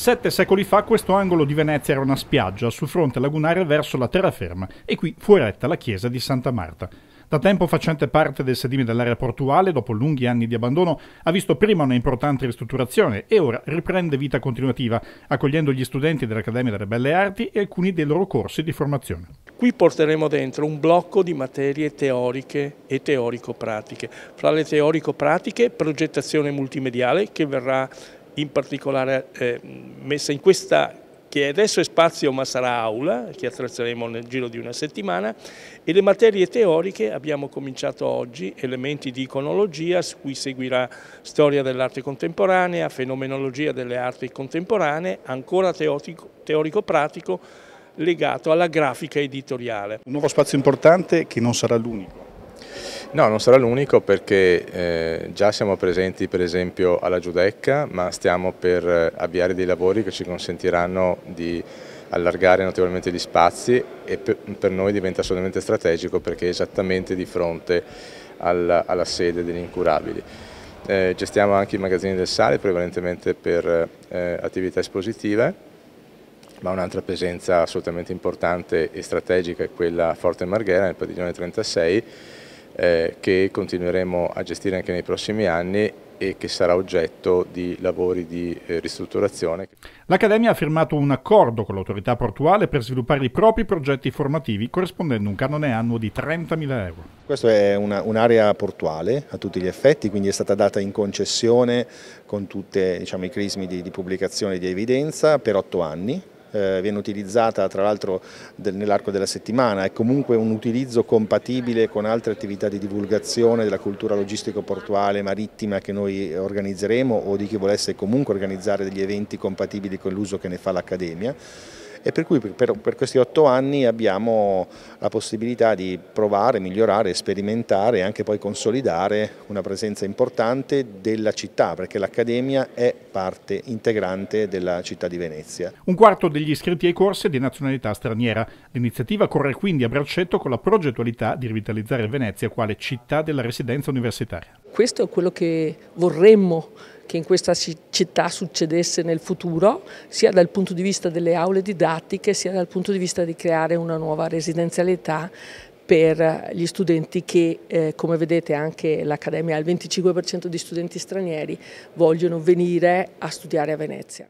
Sette secoli fa questo angolo di Venezia era una spiaggia sul fronte lagunare verso la terraferma e qui fu eretta la chiesa di Santa Marta. Da tempo facente parte del sedimi dell'area portuale, dopo lunghi anni di abbandono, ha visto prima una importante ristrutturazione e ora riprende vita continuativa, accogliendo gli studenti dell'Accademia delle Belle Arti e alcuni dei loro corsi di formazione. Qui porteremo dentro un blocco di materie teoriche e teorico-pratiche. Fra le teorico-pratiche, progettazione multimediale che verrà in particolare eh, messa in questa che adesso è spazio ma sarà aula, che attrezzeremo nel giro di una settimana, e le materie teoriche abbiamo cominciato oggi, elementi di iconologia, su cui seguirà storia dell'arte contemporanea, fenomenologia delle arti contemporanee, ancora teorico-pratico legato alla grafica editoriale. Un nuovo spazio importante che non sarà l'unico. No, non sarà l'unico perché eh, già siamo presenti per esempio alla Giudecca, ma stiamo per eh, avviare dei lavori che ci consentiranno di allargare notevolmente gli spazi e per, noi diventa assolutamente strategico perché è esattamente di fronte alla, alla sede degli incurabili. Eh, gestiamo anche i magazzini del sale prevalentemente per eh, attività espositive ma un'altra presenza assolutamente importante e strategica è quella a Forte Marghera nel padiglione 36 eh, che continueremo a gestire anche nei prossimi anni e che sarà oggetto di lavori di eh, ristrutturazione. L'Accademia ha firmato un accordo con l'autorità portuale per sviluppare i propri progetti formativi corrispondendo a un canone annuo di 30.000 euro. Questa è un'area un portuale a tutti gli effetti, quindi è stata data in concessione con tutti diciamo, i crismi di, di pubblicazione di evidenza per otto anni eh, viene utilizzata tra l'altro del, nell'arco della settimana, è comunque un utilizzo compatibile con altre attività di divulgazione della cultura logistico-portuale marittima che noi organizzeremo o di chi volesse comunque organizzare degli eventi compatibili con l'uso che ne fa l'Accademia e per cui per, per questi otto anni abbiamo la possibilità di provare, migliorare, sperimentare e anche poi consolidare una presenza importante della città perché l'Accademia è parte integrante della città di Venezia. Un quarto degli iscritti ai corsi è di nazionalità straniera. L'iniziativa corre quindi a braccetto con la progettualità di rivitalizzare Venezia quale città della residenza universitaria. Questo è quello che vorremmo che in questa città succedesse nel futuro, sia dal punto di vista delle aule didattiche, sia dal punto di vista di creare una nuova residenzialità per gli studenti che, eh, come vedete anche l'Accademia ha il 25% di studenti stranieri, vogliono venire a studiare a Venezia.